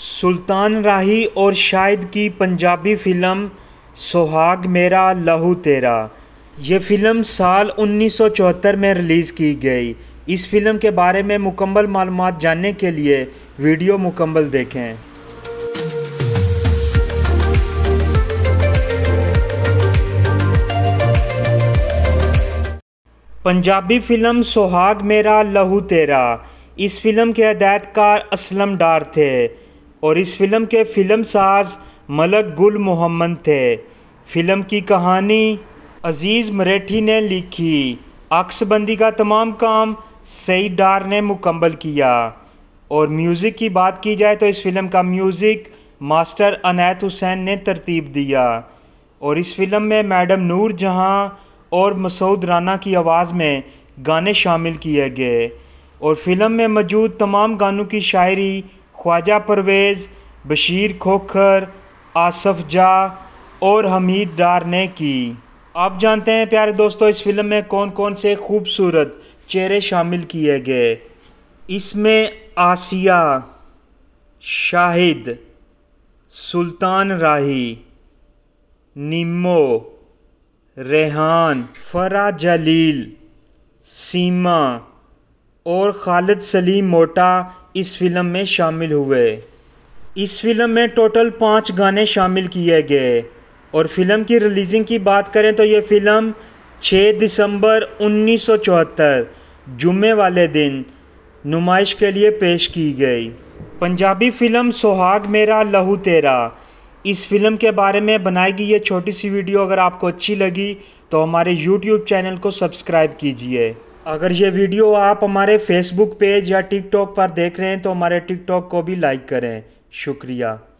सुल्तान राही और शाहिद की पंजाबी फ़िल्म सुहाग मेरा लहू तेरा ये फ़िल्म साल 1974 में रिलीज़ की गई इस फिल्म के बारे में मुकम्मल मालूम जानने के लिए वीडियो मुकम्मल देखें पंजाबी फिल्म सुहाग मेरा लहू तेरा इस फिल्म के हदायतकार असलम डार थे और इस फिल्म के फिल्म साज मलक गुल मोहम्मद थे फिल्म की कहानी अजीज़ मरेठी ने लिखी अक्सबंदी का तमाम काम सई डार ने मुकम्मल किया और म्यूज़िक की बात की जाए तो इस फिल्म का म्यूज़िक मास्टर अनायत हुसैन ने तरतीब दिया और इस फिल्म में मैडम नूर जहां और मसूद राना की आवाज़ में गाने शामिल किए गए और फिल्म में मौजूद तमाम गानों की शायरी ख्वाजा परवेज़ बशीर खोखर आसफ जा और हमीद डार ने की आप जानते हैं प्यारे दोस्तों इस फिल्म में कौन कौन से खूबसूरत चेहरे शामिल किए गए इसमें आसिया शाहिद सुल्तान राही निमो रेहान फरा जलील सीमा और खालिद सलीम मोटा इस फिल्म में शामिल हुए इस फिल्म में टोटल पाँच गाने शामिल किए गए और फिल्म की रिलीजिंग की बात करें तो ये फिल्म 6 दिसंबर 1974 जुम्मे वाले दिन नुमाइश के लिए पेश की गई पंजाबी फिल्म सुहाग मेरा लहू तेरा इस फिल्म के बारे में बनाई गई ये छोटी सी वीडियो अगर आपको अच्छी लगी तो हमारे यूट्यूब चैनल को सब्सक्राइब कीजिए अगर ये वीडियो आप हमारे फेसबुक पेज या टिकटॉक पर देख रहे हैं तो हमारे टिकटॉक को भी लाइक करें शुक्रिया